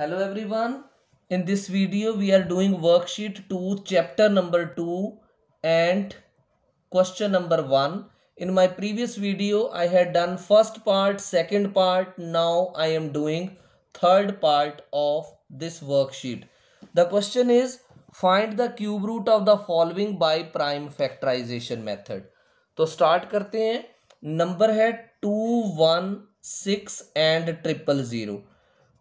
hello everyone in this video we are doing worksheet two chapter number two and question number one in my previous video I had done first part second part now I am doing third part of this worksheet the question is find the cube root of the following by prime factorization method तो start करते हैं number है two one six and triple zero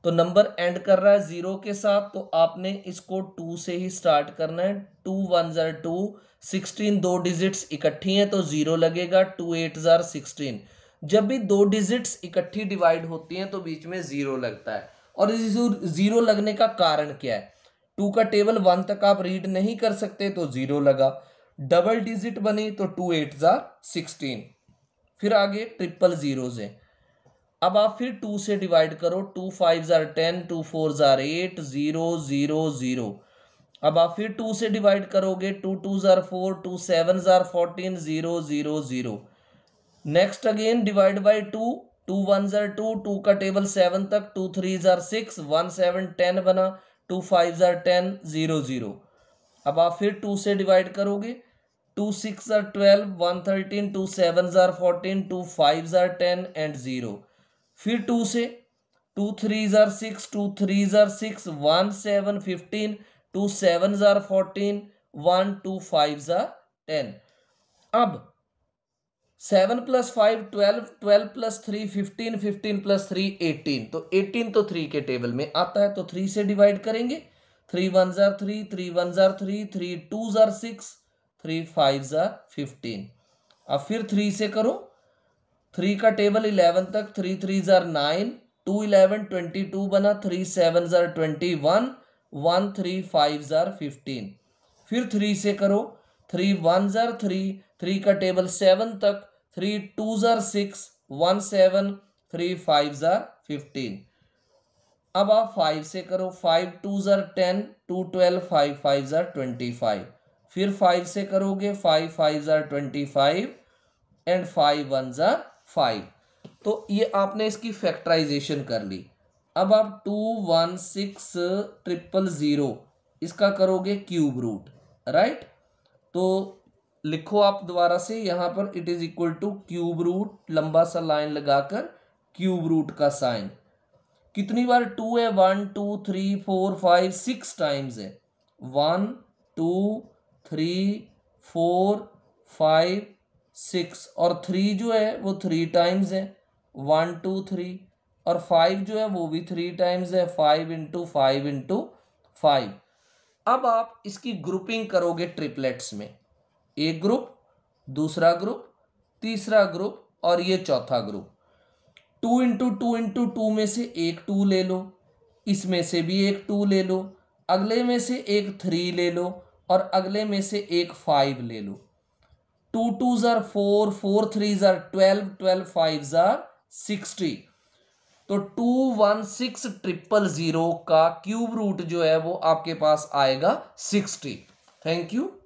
तो number end कर रहा है zero के साथ तो आपने इसको टू से ही स्टार्ट करना है टू वन ज़ार टू सिक्सटीन दो डिजिट्स इकट्ठी हैं तो ज़ीरो लगेगा टू एट ज़ार सिक्सटीन जब भी दो डिजिट्स इकट्ठी डिवाइड होती हैं तो बीच में ज़ीरो लगता है और इस ज़ीरो लगने का कारण क्या है टू का टेबल वन तक आप रीड नहीं कर सकते तो ज़ीरो लगा डबल डिजिट बनी तो टू एट ज़ार सिक्सटीन फिर आगे ट्रिपल ज़ीरोज़ हैं अब आप फिर टू से डिवाइड करो टू फाइव ज़ार टेन टू फोर ज़ार एट ज़ीरो ज़ीरो ज़ीरो अब आप फिर टू से डिवाइड करोगे टू टू ज़ार फोर टू सेवन ज़ार fourteen zero zero zero next again divide by two two one ज़ार टू टू का टेबल सेवन तक टू थ्री ज़ार सिक्स वन सेवन टेन बना टू फाइव ज़ार टेन ज़ीरो ज़ीरो अब आप फिर टू से डिवाइड करोगे टू सिक्स ज़ार twelve one thirteen two seven ज़ार फोर्टीन टू फाइव ज़ार टेन एंड ज़ीरो फिर टू से टू थ्री ज़ार सिक्स टू थ्री ज़ार six one seven fifteen two seven ज़ार फोर्टीन वन टू फाइव ज़ार टेन अब seven plus five twelve twelve plus three fifteen fifteen plus three eighteen तो eighteen तो three के table में आता है तो थ्री से डिवाइड करेंगे थ्री वन ज़ार थ्री थ्री वन ज़ार थ्री थ्री टू ज़ार सिक्स थ्री फाइव ज़ार फिफ्टीन अब फिर थ्री से करो थ्री का टेबल इलेवन तक थ्री थ्री ज़ार nine two eleven twenty two बना थ्री सेवन ज़ार twenty one one three five ज़ार फिफ्टीन फिर थ्री से करो थ्री वन ज़ार थ्री थ्री का टेबल सेवन तक थ्री टू ज़ार six one seven three five ज़ार फिफ्टीन अब आप फाइव से करो फाइव टू ज़ार ten two twelve five five ज़ार ट्वेंटी फाइव फिर फाइव से करोगे फाइव फाइव ज़ार twenty five and five one ज़ार फाइव तो ये आपने इसकी फैक्टराइजेशन कर ली अब आप two one six triple zero इसका करोगे क्यूब रूट राइट तो लिखो आप दोबारा से यहाँ पर it is equal to cube root लंबा सा लाइन लगाकर क्यूब रूट का साइन कितनी बार टू है one two three four five six times है one two three four five six और थ्री जो है वो थ्री टाइम्स है वन टू थ्री और फाइव जो है वो भी थ्री टाइम्स है five into five into five अब आप इसकी ग्रुपिंग करोगे ट्रिपलेट्स में एक ग्रुप दूसरा ग्रुप तीसरा ग्रुप और ये चौथा group two into two into two में से एक टू ले लो इसमें से भी एक टू ले लो अगले में से एक थ्री ले लो और अगले में से एक फाइव ले लो टू टू ज़र फोर फोर थ्री ज़र ट्वेल्व ट्वेल्व फाइव ज़र सिक्सटी तो two one six triple zero का क्यूब रूट जो है वो आपके पास आएगा सिक्सटी थैंक यू